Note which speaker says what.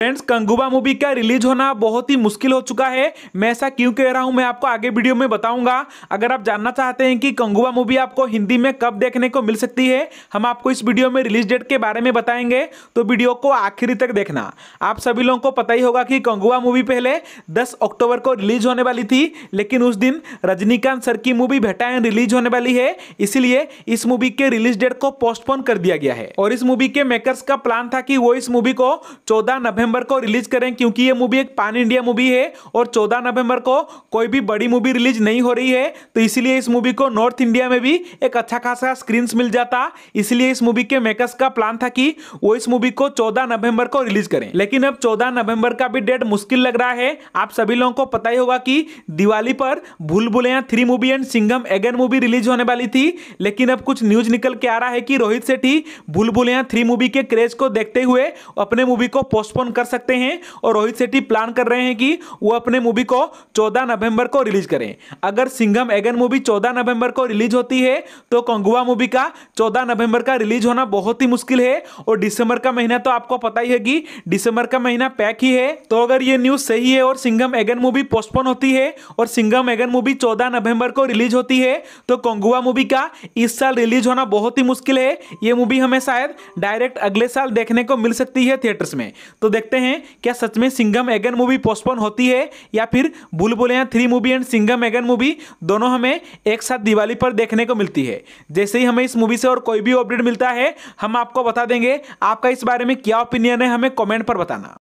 Speaker 1: friends Kanguva movie का release होना बहुत ही मुश्किल हो चुका है मैं ऐसा क्यों कह रहा हूं मैं आपको आगे वीडियो में बताऊंगा अगर आप जानना चाहते हैं कि कंगुबा मूवी आपको हिंदी में कब देखने को मिल सकती है हम आपको इस वीडियो में रिलीज डेट के बारे में बताएंगे तो वीडियो को आखिरी तक देखना आप सभी लोगों को पता ही होगा कि कंगुआ मूवी पहले दस अक्टूबर को रिलीज होने वाली थी लेकिन उस दिन रजनीकांत सर की मूवी भेटायन रिलीज होने वाली है इसीलिए इस मूवी के रिलीज डेट को पोस्टपोन कर दिया गया है और इस मूवी के मेकर्स का प्लान था कि वो इस मूवी को चौदह नवंबर नवंबर को रिलीज करें क्योंकि ये मूवी एक पैन इंडिया मूवी है और चौदह नवंबर को कोई भी बड़ी मूवी रिलीज नहीं हो रही है तो इसलिए इस मूवी को नॉर्थ इंडिया में भी एक अच्छा खासा स्क्रीन मिल जाता इसलिए इस मूवी के मेकर्स का प्लान था कि वो इस मूवी को चौदह नवम्बर को रिलीज करें लेकिन अब चौदह नवम्बर का भी डेट मुश्किल लग रहा है आप सभी लोगों को पता ही होगा कि दिवाली पर Bhool Bhulaiyaa three movie and Singham again movie release होने वाली थी लेकिन अब कुछ न्यूज निकल के आ रहा है कि रोहित सेठी भूल भुलैया थ्री मूवी के क्रेज को देखते हुए अपने मूवी को पोस्टपोन कर सकते हैं और रोहित शेट्टी प्लान कर रहे हैं कि वो अपने मूवी को 14 नवंबर को रिलीज करें अगर सिंघम एगन मूवी 14 नवंबर को रिलीज होती है तो कंगुआ मूवी का 14 नवंबर का रिलीज होना बहुत ही मुश्किल है और दिसंबर का महीना तो आपको पता ही है कि दिसंबर का महीना पैक ही है तो अगर ये न्यूज़ सही है और सिंघम एगन मूवी पोस्टपोन होती है और सिंघम एगन मूवी चौदह नवंबर को रिलीज होती है तो कंगुआ मूवी का इस साल रिलीज होना बहुत ही मुश्किल है ये मूवी हमें शायद डायरेक्ट अगले साल देखने को मिल सकती है थिएटर्स में तो देख देखते हैं क्या सच में सिंगम एगन मूवी पोस्टपोन होती है या फिर Bhool Bhulaiyaa three movie and Singham again movie दोनों हमें एक साथ दिवाली पर देखने को मिलती है जैसे ही हमें इस मूवी से और कोई भी अपडेट मिलता है हम आपको बता देंगे आपका इस बारे में क्या ओपिनियन है हमें कॉमेंट पर बताना